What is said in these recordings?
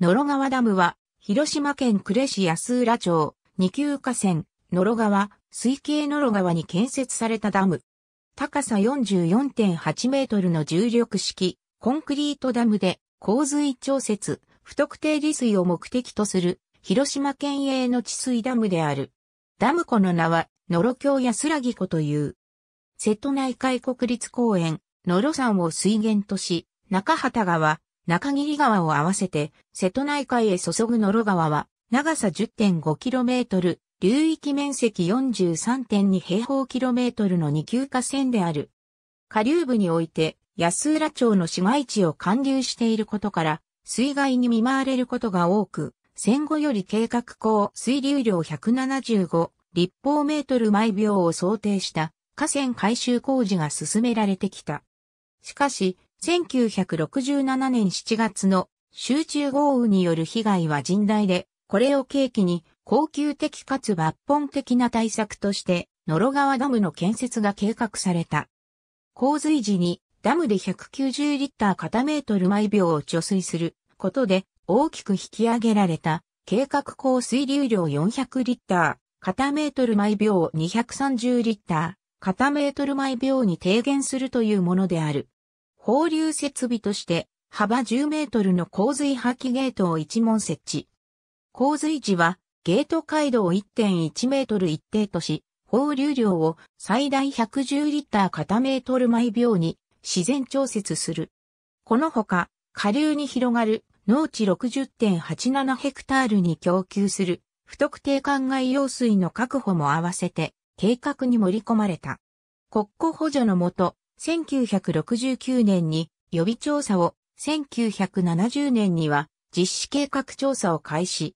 野呂川ダムは、広島県呉市安浦町、二級河川、野呂川、水系野呂川に建設されたダム。高さ44.8メートルの重力式、コンクリートダムで、洪水調節、不特定利水を目的とする、広島県営の治水ダムである。ダム湖の名は、野呂峡安らぎ湖という。瀬戸内海国立公園、野呂山を水源とし、中畑川、中桐川を合わせて、瀬戸内海へ注ぐ野呂川は、長さ 10.5km、流域面積43.2平方キロメートルの二級河川である。下流部において、安浦町の市街地を貫流していることから、水害に見舞われることが多く、戦後より計画高水流量175立方メートル毎秒を想定した河川改修工事が進められてきた。しかし、1967年7月の集中豪雨による被害は甚大で、これを契機に、恒久的かつ抜本的な対策として、野呂川ダムの建設が計画された。洪水時にダムで190リッター片メートル毎秒を貯水することで大きく引き上げられた計画降水流量400リッター片メートル毎秒を230リッター片メートル毎秒に低減するというものである。放流設備として、幅10メートルの洪水破棄ゲートを一門設置。洪水時は、ゲート街道を1.1メートル一定とし、放流量を最大110リッター片メートル毎秒に自然調節する。このほか、下流に広がる農地60.87ヘクタールに供給する不特定灌漑用水の確保も合わせて計画に盛り込まれた。国庫補助のもと、1969年に予備調査を、1970年には実施計画調査を開始。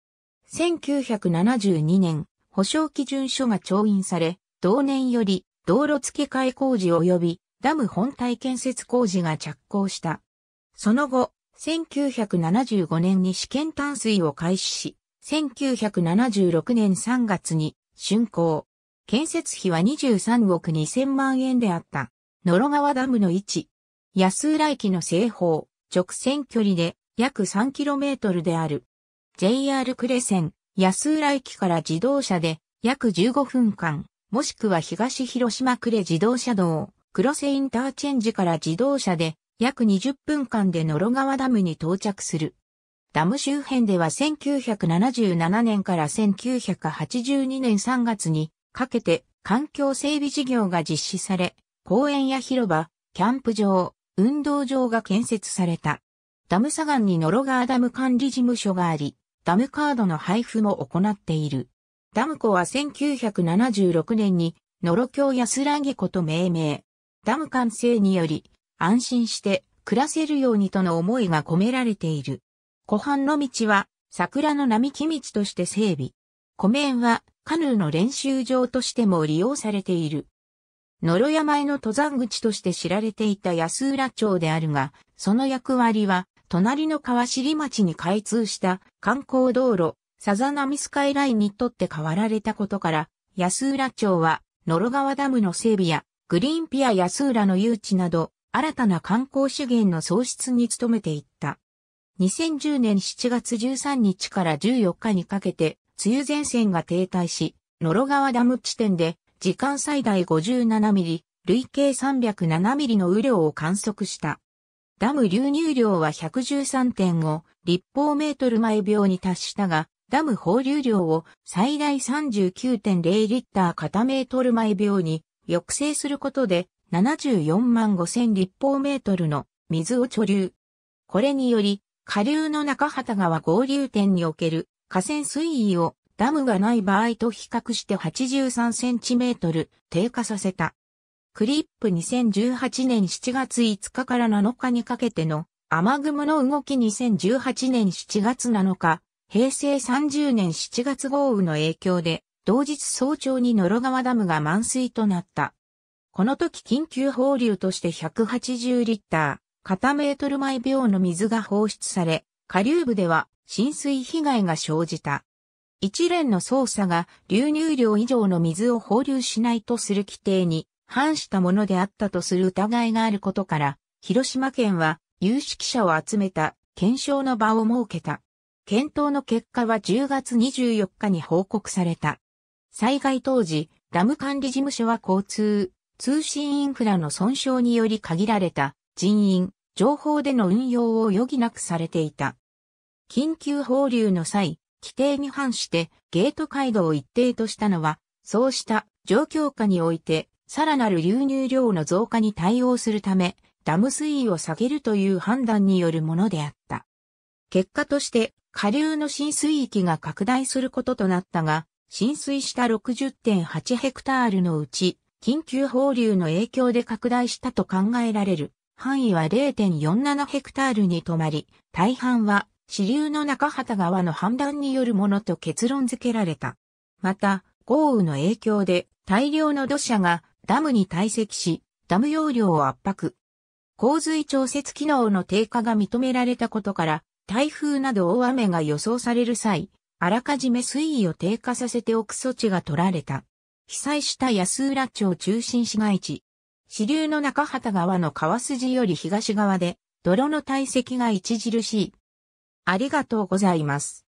1972年、保証基準書が調印され、同年より道路付け替え工事及びダム本体建設工事が着工した。その後、1975年に試験淡水を開始し、1976年3月に竣工。建設費は23億2000万円であった。野呂川ダムの位置。安浦駅の西方、直線距離で約 3km である。JR 呉線、安浦駅から自動車で約15分間、もしくは東広島呉自動車道、黒瀬インターチェンジから自動車で約20分間で野呂川ダムに到着する。ダム周辺では1977年から1982年3月にかけて環境整備事業が実施され、公園や広場、キャンプ場、運動場が建設された。ダム砂岩にノロガーダム管理事務所があり、ダムカードの配布も行っている。ダム湖は1976年に、ノロ教安らげ湖と命名。ダム完成により、安心して暮らせるようにとの思いが込められている。湖畔の道は、桜の並木道として整備。湖面は、カヌーの練習場としても利用されている。野呂山への登山口として知られていた安浦町であるが、その役割は、隣の川尻町に開通した観光道路、サザナミスカイラインにとって変わられたことから、安浦町は、野呂川ダムの整備や、グリーンピア安浦の誘致など、新たな観光資源の創出に努めていった。2010年7月13日から14日にかけて、梅雨前線が停滞し、野呂川ダム地点で時間最大57ミリ、累計307ミリの雨量を観測した。ダム流入量は113.5立方メートル毎秒に達したが、ダム放流量を最大39.0リッター片メートル毎秒に抑制することで74万5000立方メートルの水を貯留。これにより、下流の中畑川合流点における河川水位をダムがない場合と比較して 83cm 低下させた。クリップ2018年7月5日から7日にかけての雨雲の動き2018年7月7日、平成30年7月豪雨の影響で、同日早朝に野呂川ダムが満水となった。この時緊急放流として180リッター、片メートル毎秒の水が放出され、下流部では浸水被害が生じた。一連の捜査が流入量以上の水を放流しないとする規定に反したものであったとする疑いがあることから、広島県は有識者を集めた検証の場を設けた。検討の結果は10月24日に報告された。災害当時、ダム管理事務所は交通、通信インフラの損傷により限られた人員、情報での運用を余儀なくされていた。緊急放流の際、規定に反してゲート街道を一定としたのは、そうした状況下において、さらなる流入量の増加に対応するため、ダム水位を下げるという判断によるものであった。結果として、下流の浸水域が拡大することとなったが、浸水した60.8ヘクタールのうち、緊急放流の影響で拡大したと考えられる範囲は0.47ヘクタールに止まり、大半は支流の中畑川の氾濫によるものと結論付けられた。また、豪雨の影響で大量の土砂がダムに堆積し、ダム容量を圧迫。洪水調節機能の低下が認められたことから、台風など大雨が予想される際、あらかじめ水位を低下させておく措置が取られた。被災した安浦町中心市街地。支流の中畑川の川筋より東側で、泥の堆積が著しい。ありがとうございます。